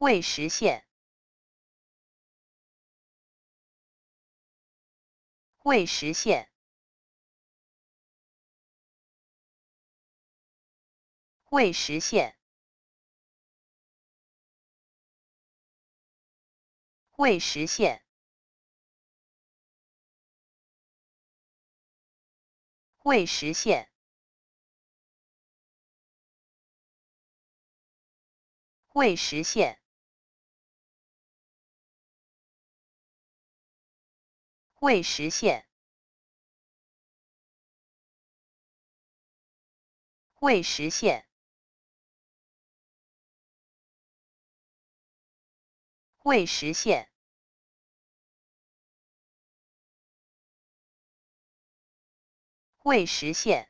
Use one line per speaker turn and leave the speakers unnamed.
未实现。未实现。未实现。未实现。未实现。未实现。未实现。未实现。未实现。未实现。